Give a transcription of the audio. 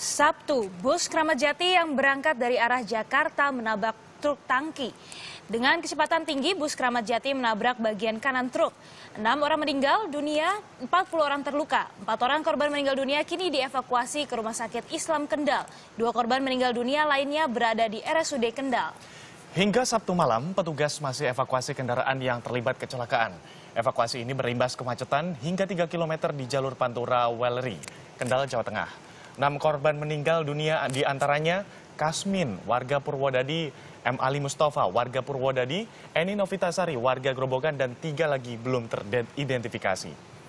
Sabtu, bus Kramat Jati yang berangkat dari arah Jakarta menabrak truk tangki. Dengan kecepatan tinggi, bus Kramat Jati menabrak bagian kanan truk. Enam orang meninggal dunia, empat puluh orang terluka. Empat orang korban meninggal dunia kini dievakuasi ke Rumah Sakit Islam Kendal. Dua korban meninggal dunia lainnya berada di RSUD Kendal. Hingga Sabtu malam, petugas masih evakuasi kendaraan yang terlibat kecelakaan. Evakuasi ini berimbas kemacetan hingga 3 km di jalur Pantura Weleri, Kendal, Jawa Tengah. Enam korban meninggal dunia diantaranya Kasmin, warga Purwodadi, M. Ali Mustafa, warga Purwodadi, Eni Novitasari, warga Grobogan, dan tiga lagi belum teridentifikasi.